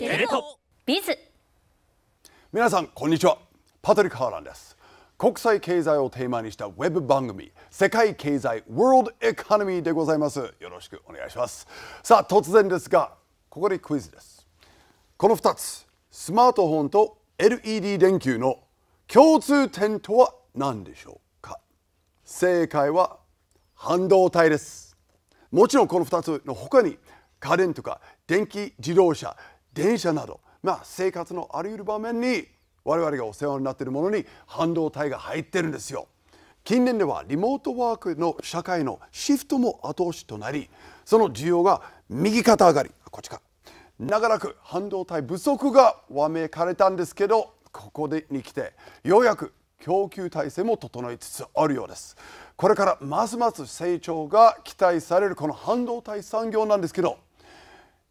テレトビズ皆さんこんにちはパトリック・ハーランです国際経済をテーマにしたウェブ番組世界経済 World Economy でございますよろしくお願いしますさあ突然ですがここでクイズですこの2つスマートフォンと LED 電球の共通点とは何でしょうか正解は半導体ですもちろんこの2つの他に家電とか電気自動車電車など、まあ、生活のあらゆる場面に我々がお世話になっているものに半導体が入ってるんですよ。近年ではリモートワークの社会のシフトも後押しとなりその需要が右肩上がりこっちか長らく半導体不足がわめかれたんですけどここでに来てようやく供給体制も整いつつあるようですこれからますます成長が期待されるこの半導体産業なんですけど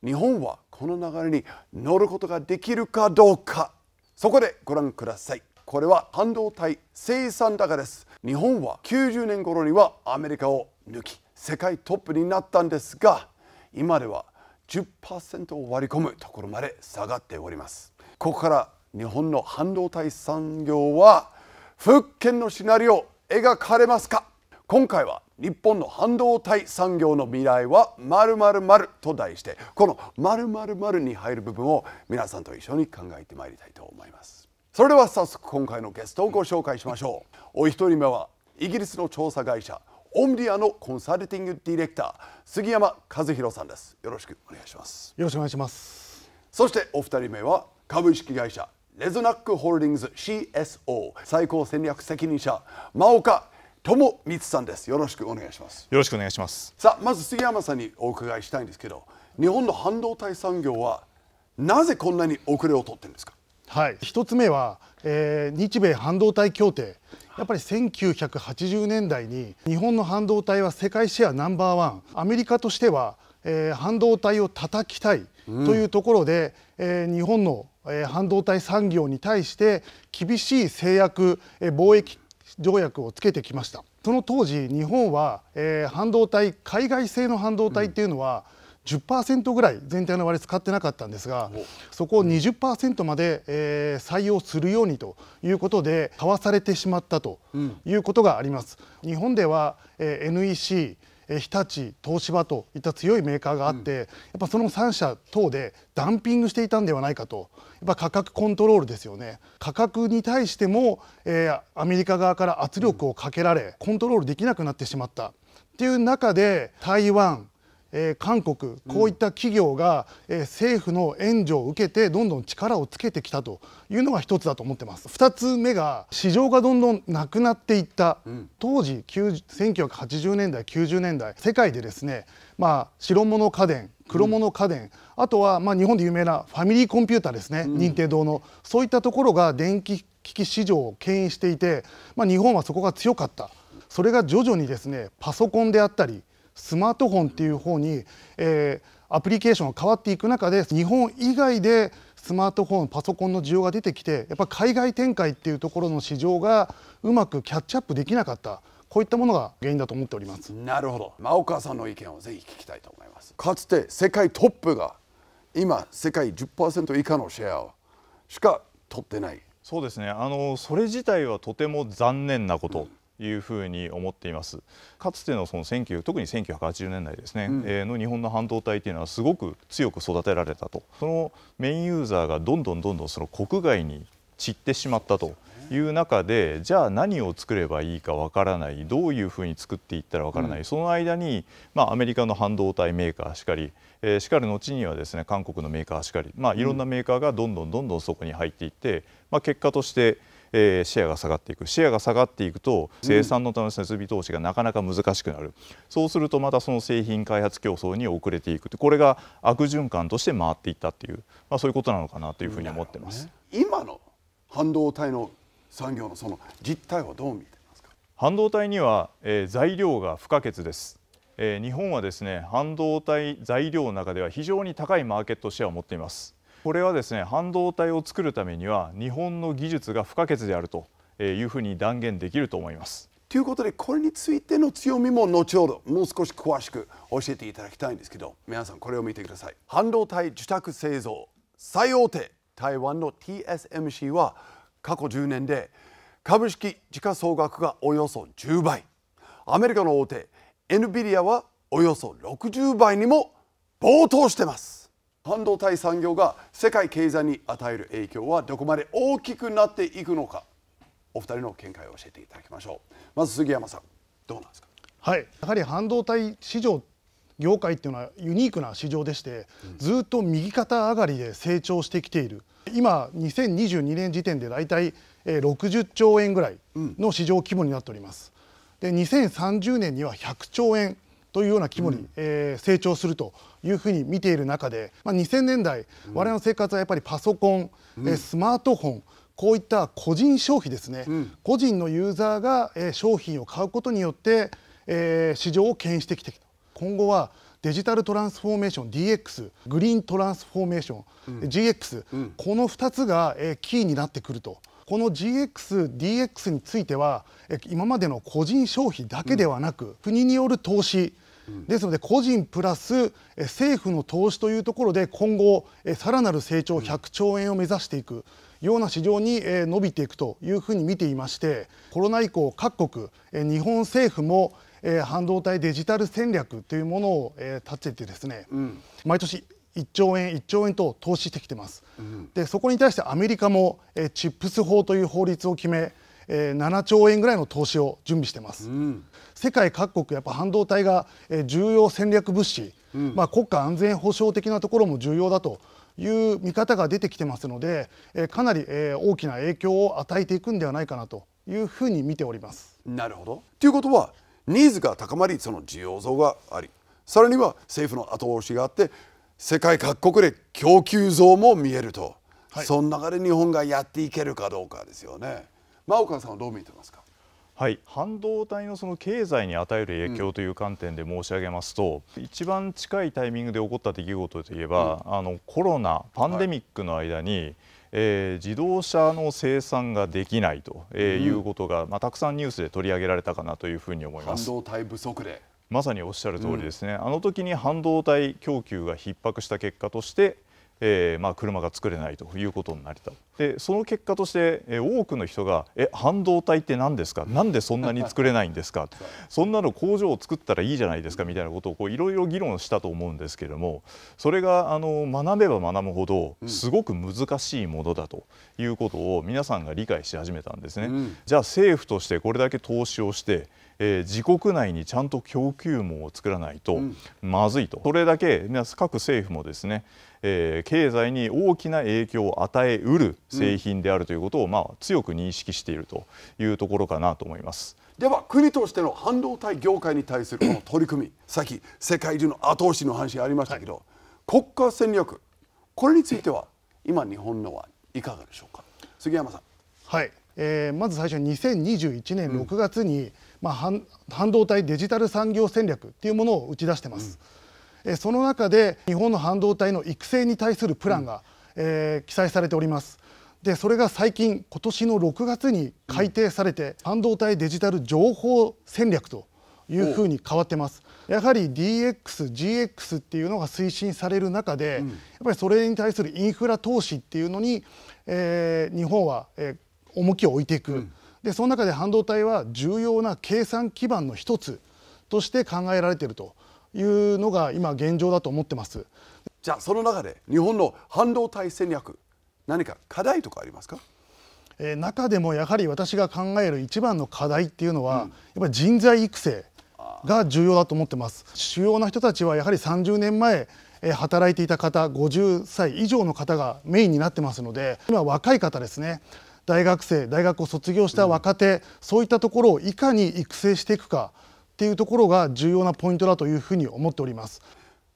日本はこの流れに乗ることができるかどうかそこでご覧くださいこれは半導体生産高です日本は90年頃にはアメリカを抜き世界トップになったんですが今では10%を割り込むところまで下がっておりますここから日本の半導体産業は復権のシナリオ描かれますか今回は日本の半導体産業の未来は○○○と題してこの○○○に入る部分を皆さんと一緒に考えてまいりたいと思いますそれでは早速今回のゲストをご紹介しましょうお一人目はイギリスの調査会社オンディアのコンサルティングディレクター杉山和弘さんですよろしくお願いしますよろしくお願いしますそしてお二人目は株式会社レズナックホールディングス CSO 最高戦略責任者真岡友光さんです。よろしくお願いします。よろしくお願いします。さあ、まず杉山さんにお伺いしたいんですけど、日本の半導体産業はなぜこんなに遅れを取ってるんですか。はい。一つ目は、えー、日米半導体協定。やっぱり1980年代に日本の半導体は世界シェアナンバーワン。アメリカとしては、えー、半導体を叩きたいというところで、うん、えー、日本のえ半導体産業に対して厳しい制約え貿易条約をつけてきましたその当時日本は、えー、半導体海外製の半導体っていうのは、うん、10%ぐらい全体の割使ってなかったんですがそこを20%まで、えー、採用するようにということで買わされてしまったということがあります。うん、日本では、えー、NEC 日立東芝といった強いメーカーがあって、うん、やっぱその3社等でダンピングしていたんではないかとやっぱ価格コントロールですよね価格に対しても、えー、アメリカ側から圧力をかけられ、コントロールできなくなってしまったっていう中で台湾えー、韓国こういった企業が、えー、政府の援助を受けてどんどん力をつけてきたというのが一つだと思ってます2つ目が市場がどんどんなくなっていった、うん、当時1980年代90年代世界でですねまあ白物家電黒物家電、うん、あとはまあ日本で有名なファミリーコンピューターですね、うん、任天堂のそういったところが電気機器市場を牽引していて、まあ、日本はそこが強かったそれが徐々にですねパソコンであったりスマートフォンっていう方に、えー、アプリケーションが変わっていく中で日本以外でスマートフォンパソコンの需要が出てきてやっぱ海外展開っていうところの市場がうまくキャッチアップできなかったこういったものが原因だと思っておりますなるほど真岡さんの意見をぜひ聞きたいと思いますかつて世界トップが今世界10%以下のシェアをしか取ってないそうですねあのそれ自体はとても残念なこというふうに思っていますかつてのその19特に1980年代ですね、うん、えの日本の半導体というのはすごく強く育てられたとそのメインユーザーがどんどんどんどんその国外に散ってしまったという中でじゃあ何を作ればいいかわからないどういうふうに作っていったらわからない、うん、その間に、まあ、アメリカの半導体メーカーしかり、えー、しかる後にはですね韓国のメーカーしかり、まあ、いろんなメーカーがどんどんどんどんそこに入っていって、まあ、結果としてえー、シェアが下がっていくシェアが下がっていくと生産のための設備投資がなかなか難しくなる、うん、そうするとまたその製品開発競争に遅れていくこれが悪循環として回っていったっていう、まあ、そういうことなのかなというふうに思ってます。ね、今の半導体の産業のその実態はどう見てますか半導体には、えー、材料が不可欠ですえ日本はですね半導体材料の中では非常に高いマーケットシェアを持っていますこれはですね半導体を作るためには日本の技術が不可欠であるというふうに断言できると思います。ということでこれについての強みも後ほどもう少し詳しく教えていただきたいんですけど皆さんこれを見てください半導体受託製造最大手台湾の TSMC は過去10年で株式時価総額がおよそ10倍アメリカの大手 NVIDIA はおよそ60倍にも暴騰してます半導体産業が世界経済に与える影響はどこまで大きくなっていくのかお二人の見解を教えていただきましょうまず杉山さんどうなんですかはいやはり半導体市場業界っていうのはユニークな市場でして、ずっと右肩上がりで成長してきている今2022年時点で大体60兆円ぐらいの市場規模になっております、で2030年には100兆円というような規模に、うえ成長するというふうに見ている中で、まあ、2000年代、われ我々の生活はやっぱりパソコン、うえスマートフォンこういった個人消費ですね、うん、個人のユーザーが、え商品を買うことによって、えー、市場を牽引してきて今後はデジタルトランスフォーメーション DX グリーントランスフォーメーション、うん、GX、うん、この2つが、えー、キーになってくるとこの GX、DX については今までの個人消費だけではなく、国による投資ですので個人プラス政府の投資というところで今後、さらなる成長100兆円を目指していくような市場に伸びていくというふうに見ていましてコロナ以降、各国日本政府も半導体デジタル戦略というものを立ててですね毎年1兆円、1兆円と投資してきてます。うん、でそこに対してアメリカも、えー、チップス法という法律を決め、えー、7兆円ぐらいの投資を準備してます。うん、世界各国やっぱ半導体が、えー、重要戦略物資、うん、まあ、国家安全保障的なところも重要だという見方が出てきてますので、えー、かなり、えー、大きな影響を与えていくんではないかなというふうに見ております。なるほどということはニーズが高まりその需要増がありさらには政府の後押しがあって世界各国で供給増も見えると、はい、その中で日本がやっていけるかどうかですよね。真岡さんはどう見てますかはい、半導体のその経済に与える影響という観点で申し上げますと、うん、一番近いタイミングで起こった出来事といえば、うん、あのコロナパンデミックの間に、はい、えー、自動車の生産ができないと、えー、いうことが、まあ、たくさんニュースで取り上げられたかなというふうに思います半導体不足でまさにおっしゃる通りですね、うん、あの時に半導体供給が逼迫した結果として、えーまあ、車が作れないということになりたでその結果として、えー、多くの人が「え半導体って何ですかなんでそんなに作れないんですか そんなの工場を作ったらいいじゃないですか」みたいなことをいろいろ議論したと思うんですけれどもそれがあの学べば学ぶほどすごく難しいものだということを皆さんが理解し始めたんですね。うん、じゃあ政府としてこれだけ投資をしてえー、自国内にちゃんと供給網を作らないとまずいと、うん、それだけ各政府もですね、えー、経済に大きな影響を与えうる製品であるということを、まあ、強く認識しているというところかなと思います。では国としての半導体業界に対するこの取り組み さっき世界中の後押しの話ありましたけど、はい、国家戦略これについては今日本のはいかがでしょうか杉山さん。はい、えー、まず最初に2021年6月に、うんまあ、半導体デジタル産業戦略というものを打ち出してます、うん、その中で日本の半導体の育成に対するプランが、うん、えー、記載されておりますでそれが最近今年の6月に改定されて、半導体デジタル情報戦略というふうに変わってますやはり DXGX っていうのが推進される中で、うん、やっぱりそれに対するインフラ投資っていうのに、えー、日本は、えー、重きを置いていく、うんでその中で半導体は重要な計算基盤の一つとして考えられているというのが今現状だと思ってますじゃあその中で日本の半導体戦略何か課題とかありますか中でもやはり私が考える一番の課題っていうのは、うん、やっぱり人材育成が重要だと思ってます主要な人たちはやはり30年前働いていた方50歳以上の方がメインになってますので今若い方ですね大学生大学を卒業した若手、うん、そういったところをいかに育成していくかっていうところが重要なポイントだというふうに思っております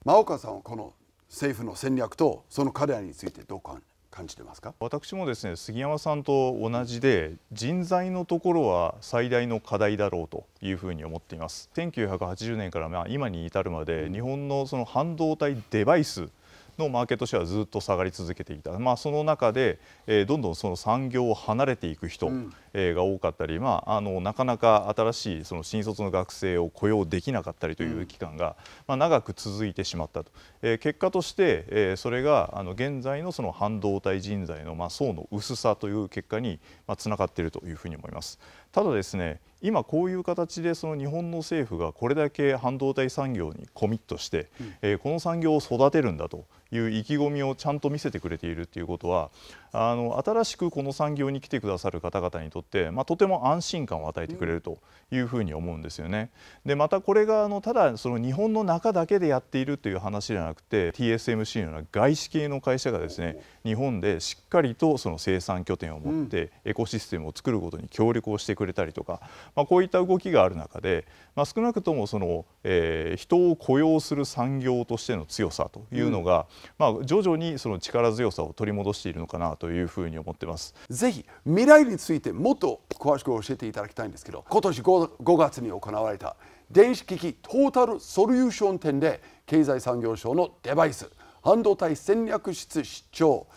真岡さんはこの政府の戦略とその彼らについてどう感感じてますか私もですね杉山さんと同じで人材のところは最大の課題だろうというふうに思っています1980年からまあ今に至るまで日本のその半導体デバイスのマーケットシェアはずっと下がり続けていた、まあ、その中で、えー、どんどんその産業を離れていく人、うえが多かったり、まあ、あのなかなか新しいその新卒の学生を雇用できなかったりという期間が、まあ、長く続いてしまったとえ結果として、えそれがあの現在のその半導体人材の、ま層の薄さという結果につな、がっているというふうに思います。ただですね今こういう形でその日本の政府がこれだけ半導体産業にコミットして、えこの産業を育てるんだという意気込みをちゃんと見せてくれているということはあの新しくこの産業に来てくださる方々にとって、まあ、とても安心感を与えてくれるというふうに思うんですよね。でまたこれがあのただその日本の中だけでやっているという話ではなくて TSMC のような外資系の会社がですね日本でしっかりとその生産拠点を持ってエコシステムを作ることに協力をしてくれたりとか、まあ、こういった動きがある中で、まあ、少なくともその、えー、人を雇用する産業としての強さというのが、うん、まあ、徐々にその力強さを取り戻しているのかなというふうに思ってます。ぜひ未来についてもっと詳しく教えていただきたいんですけど今年 5, 5月に行われた電子機器トータルソリューション展で経済産業省のデバイス半導体戦略室室長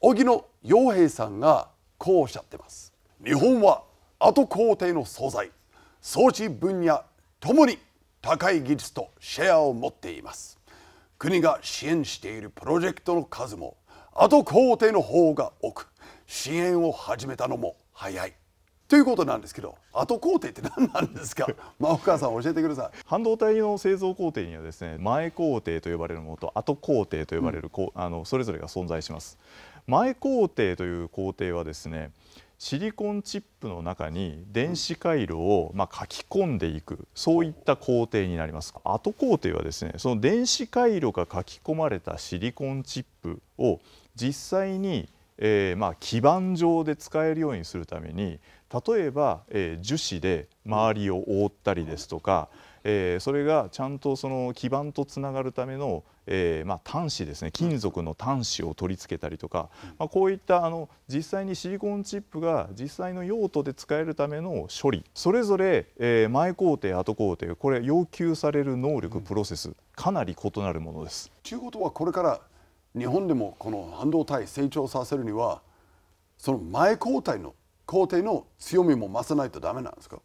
荻野洋平さんがこうおっしゃってます日本は後工程の素材装置分野ともに高い技術とシェアを持っています国が支援しているプロジェクトの数も後工程の方が多く支援を始めたのも早いということなんですけど後工程って何なんですか まあお母さん教えてください半導体の製造工程にはですね前工程と呼ばれるものと後工程と呼ばれる、うん、あのそれぞれが存在します前工程という工程はですねシリコンチップの中に電子回路をま書き込んでいくそういった工程になります後工程はですねその電子回路が書き込まれたシリコンチップを実際にえー、ま基板上で使えるようにするために例えば、えー、樹脂で周りを覆ったりですとか、えー、それがちゃんとその基板とつながるための、えーまあ、端子ですね金属の端子を取り付けたりとか、まあ、こういったあの実際にシリコンチップが実際の用途で使えるための処理それぞれ、えー、前工程後工程これ要求される能力プロセスかなり異なるものです。ということはこれから日本でもこの半導体成長させるにはその前交代の皇帝の強みも増さないとダメなんですか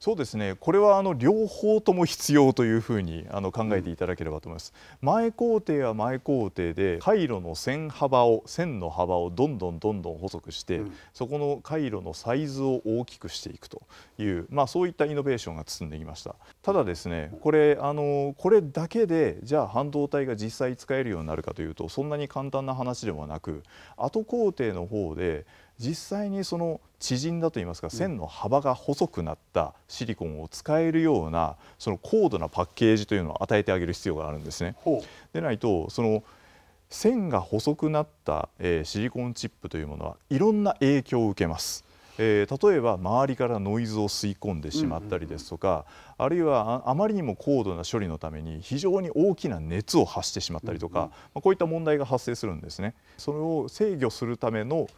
そうですねこれはあの両方とも必要というふうにあの考えていただければと思います、うん、前工程は前工程で回路の線幅を線の幅をどんどんどんどん細くして、うん、そこの回路のサイズを大きくしていくという、まあ、そういったイノベーションが進んできましたただですねこれあのこれだけでじゃあ半導体が実際使えるようになるかというとそんなに簡単な話ではなく後工程の方で実際にその縮んだといいますか線の幅が細くなったシリコンを使えるようなその高度なパッケージというのを与えてあげる必要があるんですね。でないとその線が細くなった、えシリコンチップというものはいろんな影響を受けます。えー、例えば周りからノイズを吸い込んでしまったりですとか、あるいはあまりにも高度な処理のために非常に大きな熱を発してしまったりとか、まあ、こういった問題が発生するんですね。それを制御するための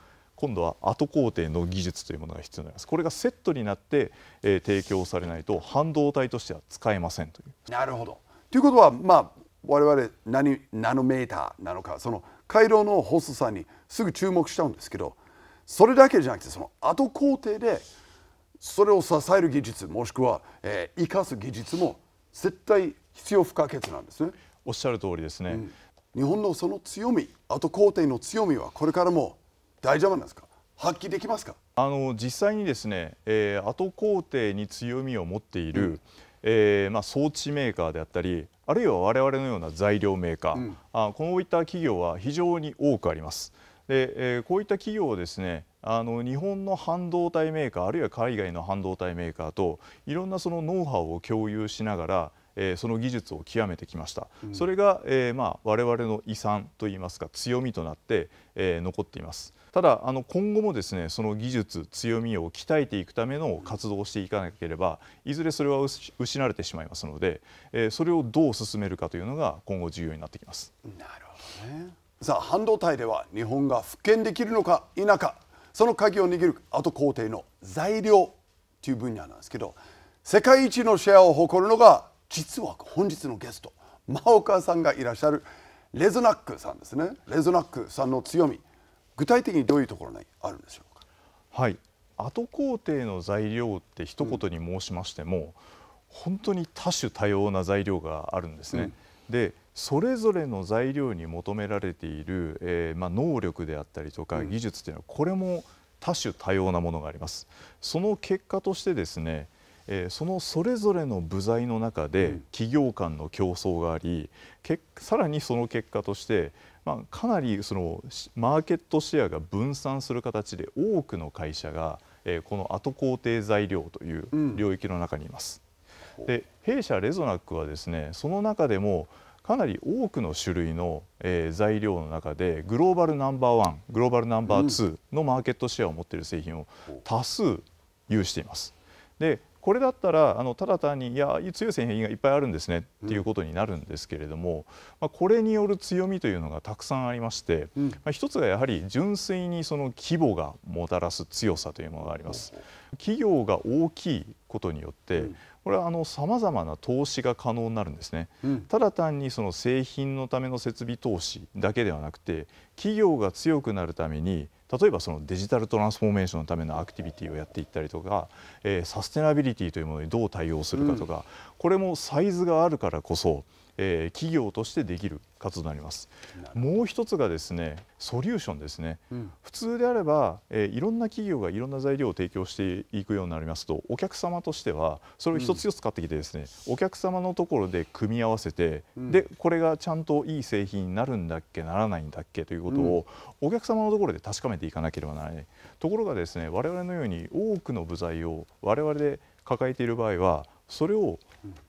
今度は後工程の技術というものが必要になりますこれがセットになって、えー、提供されないと半導体としては使えませんというなるほどということはまあ我々何ナノメーターなのかその回廊の細さにすぐ注目しちゃうんですけどそれだけじゃなくてその後工程でそれを支える技術もしくは、えー、生かす技術も絶対必要不可欠なんですねおっしゃる通りですね、うん、日本のその強み後工程の強みはこれからも大丈夫なんですか発揮できますかあの実際にですね、えー、後工程に強みを持っている、うん、えー、まあ、装置メーカーであったりあるいは我々のような材料メーカー、うん、あこういった企業は非常に多くあります。で、えー、こういった企業をですねあの日本の半導体メーカーあるいは海外の半導体メーカーといろんなそのノウハウを共有しながらえー、その技術を極めてきました、うん、それが、えーまあ、我々の遺産といいますか強みとなって、えー、残っていますただあの今後もですねその技術強みを鍛えていくための活動をしていかなければいずれそれは失われてしまいますので、えー、それをどう進めるかというのが今後重要になってきます。なるほどねさあ半導体では日本が復権できるのか否かその鍵を握るあと工程の材料という分野なんですけど世界一のシェアを誇るのが実は本日のゲスト真岡さんがいらっしゃるレズナックさんですねレズナックさんの強み具体的にどういうところにあるんでしょうか。はい、後工程の材料って一言に申しましても、うん、本当に多種多様な材料があるんですね。うん、でそれぞれの材料に求められている、えー、まあ、能力であったりとか技術っていうのは、これも多種多様なものがあります。その結果としてですね、えそのそれぞれの部材の中で企業間の競争があり、けさらにその結果としてまあ、かなりそのマーケットシェアが分散する形で多くの会社が、えー、この後工程材料という領域の中にいます。うん、で弊社レゾナックはですねその中でもかなり多くの種類の、えー、材料の中でグローバルナンバーワングローバルナンバーツーのマーケットシェアを持っている製品を多数有しています。でこれだったらあのただ単にいや強い製品がいっぱいあるんですねっていうことになるんですけれども、まあ、これによる強みというのがたくさんありまして、うん、まあ、一つがやはり純粋にその規模がもたらす強さというものがあります。企業が大きいことによって、うんこれはあの様々な投資が可能になるんですね、うん、ただ単にその製品のための設備投資だけではなくて企業が強くなるために例えばそのデジタルトランスフォーメーションのためのアクティビティをやっていったりとか、えー、サステナビリティというものにどう対応するかとか、うん、これもサイズがあるからこそえー、企業としてできる活動になりますもう一つがですねソリューションですね、うん、普通であれば、えー、いろんな企業がいろんな材料を提供していくようになりますとお客様としてはそれを一つ一つ買ってきてですね、うん、お客様のところで組み合わせて、うん、でこれがちゃんといい製品になるんだっけならないんだっけということを、お客様のところで確かめていかなければならないところがですね我々のように多くの部材を我々で抱えている場合はそれを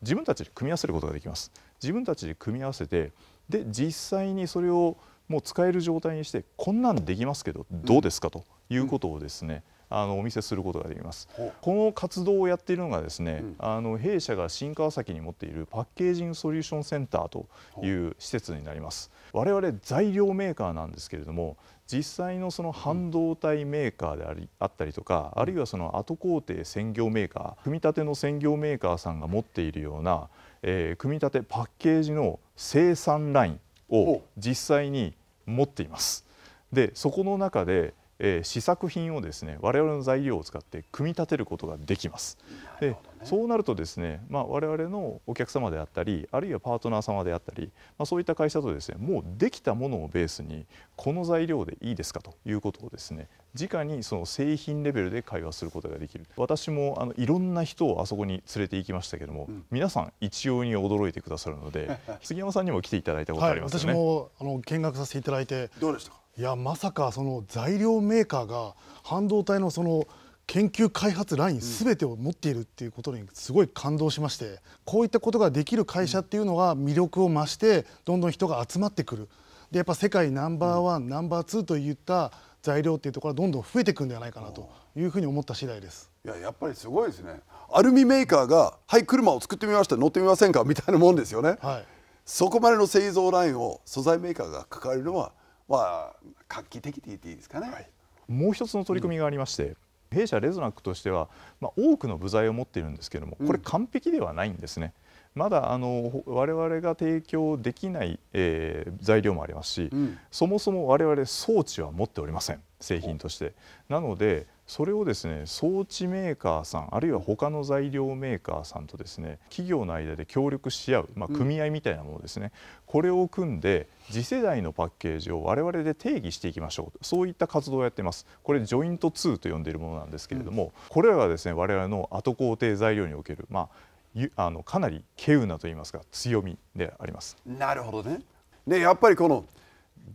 自分たちで組み合わせることができます。自分たちで組み合わせてで実際にそれをもう使える状態にしてこんなんできますけどどうですかということをですね、あのお見せすることができます。この活動をやっているのがですね、うん、あの弊社が新川崎に持っているパッケージングソリューションセンターという施設になります。我々材料メーカーなんですけれども、実際のその半導体メーカーであり、うん、あったりとか、あるいはその後工程専業メーカー、組み立ての専業メーカーさんが持っているようなえー、組み立てパッケージの生産ラインを実際に持っています。でそこの中でえー、試作品をですね我々の材料を使って組み立てることができます。で、ね、そうなるとですね、まあ、我々のお客様であったりあるいはパートナー様であったり、まあ、そういった会社とですねもうできたものをベースにこの材料でいいですかということをですね直にその製品レベルで会話することができる私もあのいろんな人をあそこに連れて行きましたけども、うん、皆さん一様に驚いてくださるので 杉山さんにも来ていただいたことありますよね、はい、私もあの見学させていただいてどうでしたかいやまさかその材料メーカーが半導体のその研究開発ライン全てを持っているっていうことにすごい感動しましてこういったことができる会社っていうのは魅力を増してどんどん人が集まってくるでやっぱ世界ナンバーワン、ナンバーツーといった材料っていうところはどんどん増えていくんではないかなというふうに思った次第ですいややっぱりすごいですねアルミメーカーが「はい車を作ってみました乗ってみませんか」みたいなもんですよね、はい、そこまでの製造ラインを素材メーカーが抱えるのはは画期的て言っていいですかね、はい、もう一つの取り組みがありまして、うん、弊社レゾナックとしては、まあ、多くの部材を持っているんですけどもこれ完璧ではないんですね。うん、まだあの我々が提供できない、えー、材料もありますし、うん、そもそも我々装置は持っておりません製品として。なのでそれをですね装置メーカーさんあるいは他の材料メーカーさんとですね企業の間で協力し合う、まあ、組合みたいなものですね、うん、これを組んで次世代のパッケージを我々で定義していきましょうそういった活動をやってますこれジョイント2と呼んでいるものなんですけれども、うん、これらがですね我々の後工程材料における、まあ、あのかなり稀有なといいますか強みであります。なるほどねねやっぱりこの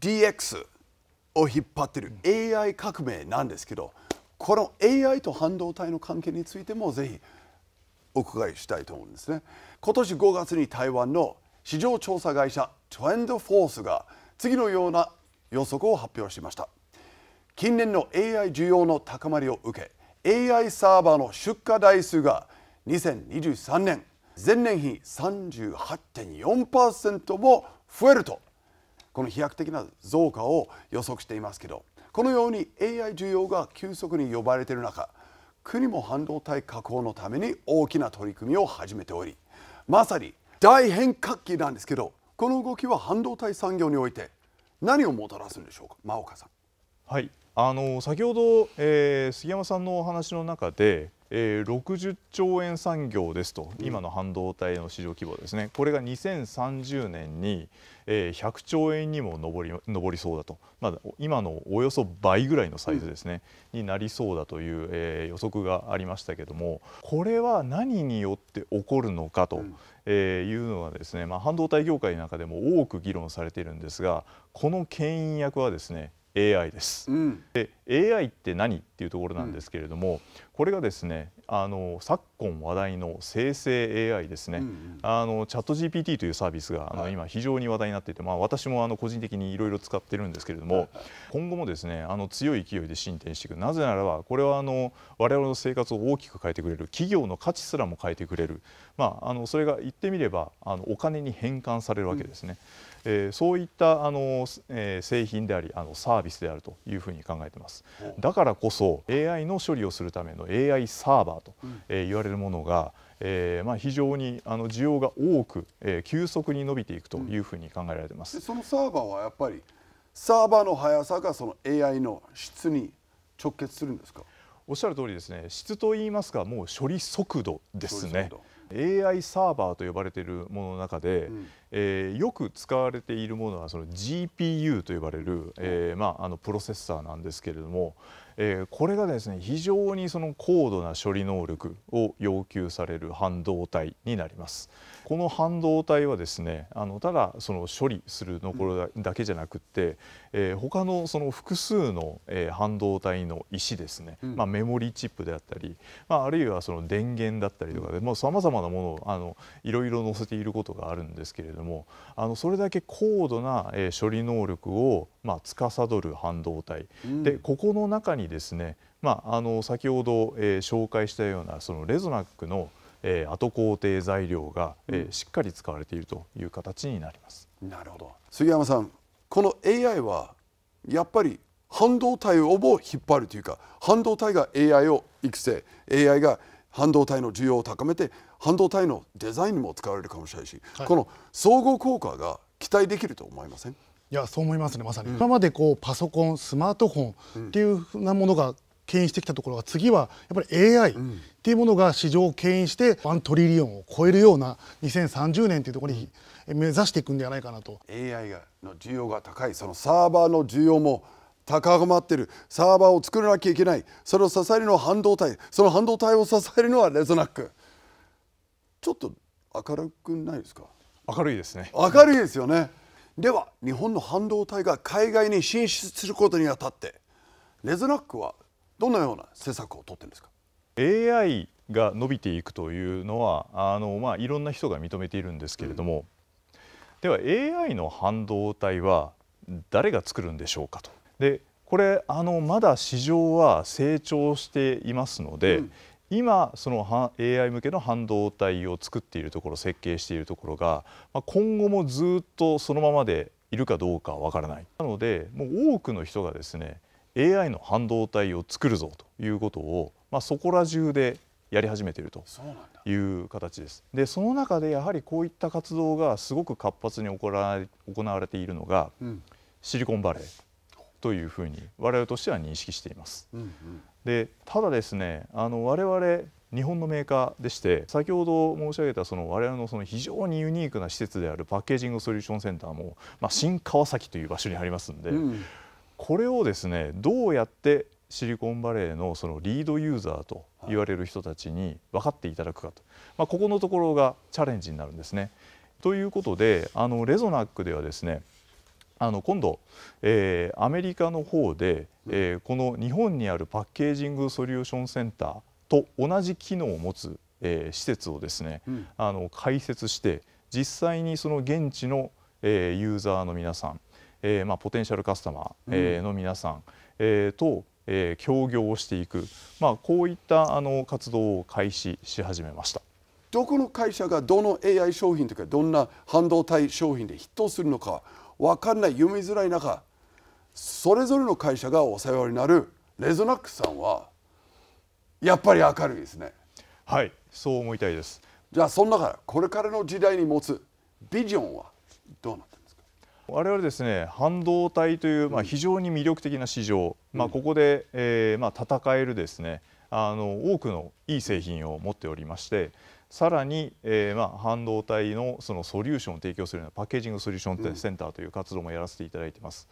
DX を引っ張ってる AI 革命なんですけど、うんこの AI と半導体の関係についてもぜひお伺いしたいと思うんですね今年5月に台湾の市場調査会社トレンドフォースが次のような予測を発表しました近年の AI 需要の高まりを受け AI サーバーの出荷台数が2023年前年比38.4%も増えるとこの飛躍的な増加を予測していますけどこのように AI 需要が急速に呼ばれている中国も半導体確保のために大きな取り組みを始めておりまさに大変革期なんですけどこの動きは半導体産業において何をもたらすんでしょうか真岡さん。はいあの先ほど、えー、杉山さんのお話の中でえー、60兆円産業ですと、今の半導体の市場規模ですね、これが2030年に、えー、100兆円にも上り上りそうだと、まだ今のおよそ倍ぐらいのサイズですね、うん、になりそうだという、えー、予測がありましたけども、これは何によって起こるのかと、うんえー、いうのはですね、まあ、半導体業界の中でも多く議論されているんですが、この牽引役はですね、AI です、うん、で AI って何っていうところなんですけれども、うん、これがですねあの昨今話題の生成 AI ですね、うんうん、あのチャット GPT というサービスが、あの、はい、今非常に話題になっていて、まあ、私もあの個人的にいろいろ使ってるんですけれども、はい、今後もですねあの強い勢いで進展していくなぜならばこれはあの我々の生活を大きく変えてくれる企業の価値すらも変えてくれる、まあ、あのそれが言ってみればあのお金に変換されるわけですね。うんえー、そういったあの、えー、製品でありあのサービスであるというふうに考えてますだからこそ AI の処理をするための AI サーバーと、えー、言われるものが、えーまあ、非常にあの需要が多く、えー、急速に伸びていくというふうに考えられてます、うん、そのサーバーはやっぱりサーバーの速さがその AI の質に直結するんですかおっしゃる通りですね質といいますかもう処理速度ですね。AI サーバーと呼ばれているものの中で、うん、えー、よく使われているものはその GPU と呼ばれる、えーまあ、あのプロセッサーなんですけれども、えー、これがですね非常にその高度な処理能力を要求される半導体になりますこの半導体はですねあのただその処理するところだけじゃなくって、えー、他のその複数の、え半導体の石ですね、うん、まあ、メモリーチップであったり、まあ、あるいはその電源だったりとかでさまざ、まなものをあのいろいろ載せていることがあるんですけれどもあのそれだけ高度な、え処理能力をまあ、司る半導体、うん、でここの中にですね、まあ、あの先ほど、えー、紹介したようなそのレゾナックの、えー、後工程材料が、えー、しっかり使われているという形になります。なるほど杉山さんこの AI はやっぱり半導体をも引っ張るというか半導体が AI を育成 AI が半導体の需要を高めて半導体のデザインにも使われるかもしれないし、はい、この総合効果が期待できると思いませんいやそう思いますねまさに、うん、今までこうパソコンスマートフォンっていうふうなものが牽引してきたところは次はやっぱり AI っていうものが市場を牽引して1トリリオンを超えるような2030年っていうところに目指していくんではないかなと AI がの需要が高いそのサーバーの需要も高まってるサーバーを作らなきゃいけないそれを支えるのは半導体その半導体を支えるのはレゾナックちょっと明るくないですか明るいですね明るいですよねでは日本の半導体が海外に進出することにあたってレズナックはどのような政策を取ってるんですか AI が伸びていくというのはあの、まあ、いろんな人が認めているんですけれども、うん、では AI の半導体は誰が作るんでしょうかと。でこれあのまだ市場は成長していますので、うん、今その AI 向けの半導体を作っているところ設計しているところが、今後もずっとそのままでいるかどうかわからないなのでもう多くの人がですね AI の半導体を作るぞということを、まあ、そこら中でやり始めているという形です。でその中でやはりこういった活動がすごく活発に行われ行われているのが、うん、シリコンバレーというふうに我々としては認識しています。うんうんでただですねあの我々日本のメーカーでして先ほど申し上げたその我々のその非常にユニークな施設であるパッケージングソリューションセンターも、まあ、新川崎という場所にありますんで、うん、これをですねどうやってシリコンバレーのそのリードユーザーと言われる人たちに分かっていただくかと、まあ、ここのところがチャレンジになるんですね。ということであのレゾナックではですねあの今度、えー、アメリカの方で、えー、この日本にあるパッケージングソリューションセンターと同じ機能を持つ、えー、施設をですね、うん、あの開設して実際にその現地の、えー、ユーザーの皆さん、えーまあ、ポテンシャルカスタマー、えー、の皆さん、えー、と、えー、協業をしていく、まあ、こういったあの活動を開始し始めました。どこの会社がどの AI 商品とかどんな半導体商品でヒットするのか分かんない読みづらい中それぞれの会社がお世話になるレゾナックさんはやっぱり明るいですねはいそう思いたいですじゃあその中これからの時代に持つビジョンはどうなってますか我々ですね半導体という、まあ、非常に魅力的な市場、うん、まあ、ここで、えーまあ、戦えるですねあの多くのいい製品を持っておりましてさらに、えー、まあ、半導体のそのソリューションを提供するようなパッケージングソリューションセンターという活動もやらせていただいています。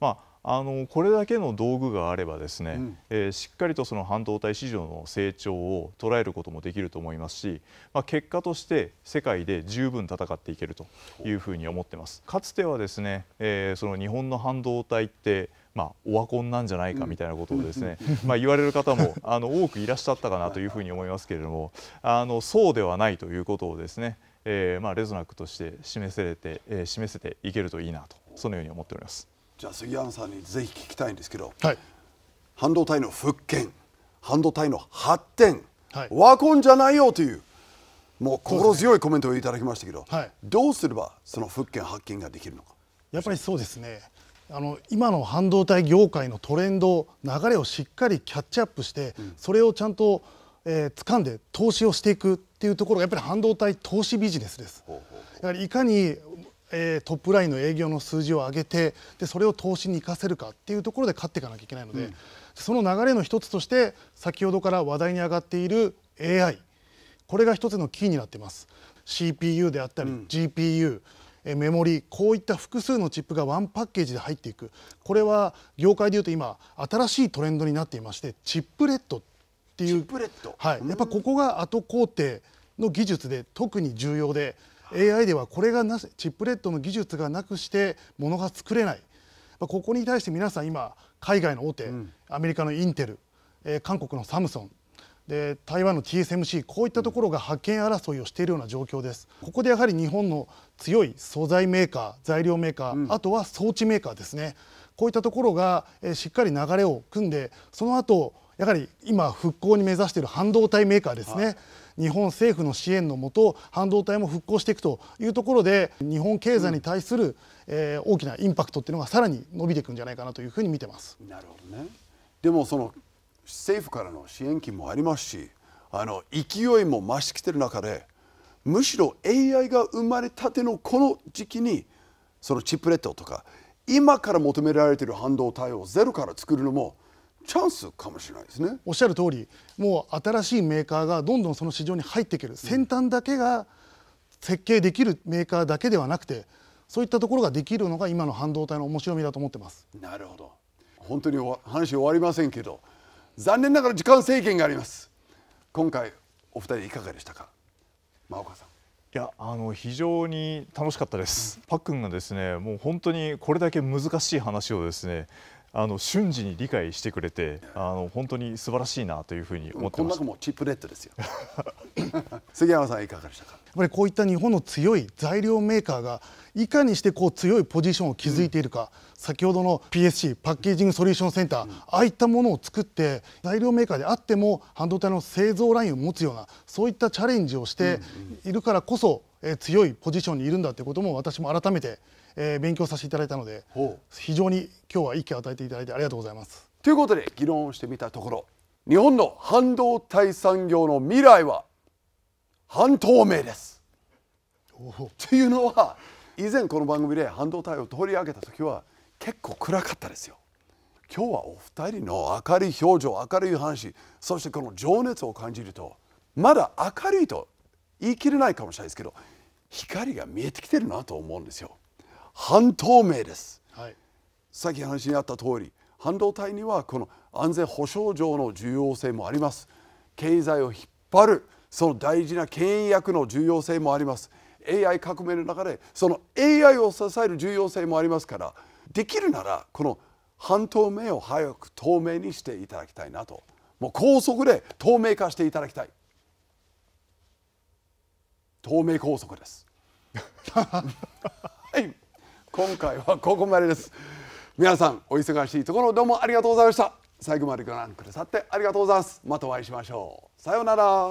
まあ、あのこれだけの道具があればですね、うん、えー、しっかりとその半導体市場の成長を捉えることもできると思いますし、まあ、結果として世界で十分戦っていけるというふうに思ってます。かつてはですね、えー、その日本の半導体ってまあ、オワコンなんじゃないかみたいなことをですね、まあ、言われる方も あの多くいらっしゃったかなというふうに思いますけれどもあのそうではないということをですね、えー、まあ、レゾナックとして示せれて、えー、示せていけるといいなとそのように思っておりますじゃあ杉山さんにぜひ聞きたいんですけど、はい、半導体の復権半導体の発展、はい、オワコンじゃないよというもう心強いコメントをいただきましたけど、ねはい、どうすればその復権発見ができるのかやっぱりそうですねあの今の半導体業界のトレンド流れをしっかりキャッチアップして、うん、それをちゃんと、えー、掴んで投資をしていくっていうところがやっぱり半導体投資ビジネスです。やはりいかにえー、トップラインの営業の数字を上げてでそれを投資に生かせるかっていうところで勝っていかなきゃいけないので、うん、その流れの一つとして先ほどから話題に上がっている AI これが一つのキーになっています CPU であったり、うん、GPU メモリこういった複数のチップがワンパッケージで入っていくこれは業界でいうと今新しいトレンドになっていましてチップレットっていうはい、やっぱここが後工程の技術で特に重要で AI ではこれがなチップレットの技術がなくしてものが作れない、まあ、ここに対して皆さん今海外の大手、アメリカのインテル、えー、韓国のサムソンで台湾の TSMC こういったところが覇権争いをしているような状況ですここでやはり日本の強い素材メーカー材料メーカー、うん、あとは装置メーカーですねこういったところが、えしっかり流れを組んでその後やはり今復興に目指している半導体メーカーですね、はい、日本政府の支援のもと半導体も復興していくというところで日本経済に対する、うん、えー、大きなインパクトっていうのがさらに伸びていくんじゃないかなというふうに見てます。なるほどねでもその政府からの支援金もありますしあの勢いも増してきてる中でむしろ AI が生まれたてのこの時期にそのチップレットとか今から求められている半導体をゼロから作るのもチャンスかもしれないですねおっしゃる通りもう新しいメーカーがどんどんその市場に入っていける、先端だけが設計できるメーカーだけではなくてそういったところができるのが今の半導体の面白みだと思ってますなるほど本当に話終わりませんけど残念ながら時間制限があります今回お二人いかがでしたか真岡さんいやあの非常に楽しかったです、うん、パックンがですねもう本当にこれだけ難しい話をですねあの瞬時に理解してくれてあの本当に素晴らしいなというふうに思ってます、うん、もチップレットですよ杉山さんいかがでしたかやっぱりこういった日本の強い材料メーカーがいかにしてこう強いポジションを築いているか、うん、先ほどの PSC パッケージングソリューションセンター、うん、ああいったものを作って材料メーカーであっても半導体の製造ラインを持つようなそういったチャレンジをしているからこそ、え強いポジションにいるんだということも私も改めて、え勉強させていただいたので非常に今日は息を与えていただいてありがとうございます。ということで議論をしてみたところ日本の半導体産業の未来は半透明です。というのは以前この番組で半導体を取り上げた時は結構暗かったですよ。今日はお二人の明るい表情明るい話そしてこの情熱を感じるとまだ明るいと言い切れないかもしれないですけど光が見えてきてるなと思うんですよ半透明です、はい、さっき話にあった通り半導体にはこの安全保障上の重要性もあります経済を引っ張るその大事な権威役の重要性もあります AI 革命の中でその AI を支える重要性もありますからできるならこの半透明を早く透明にしていただきたいなともう高速で透明化していただきたい透明高速ですはい今回はここまでです皆さんお忙しいところどうもありがとうございました最後までご覧くださってありがとうございますまたお会いしましょうさようなら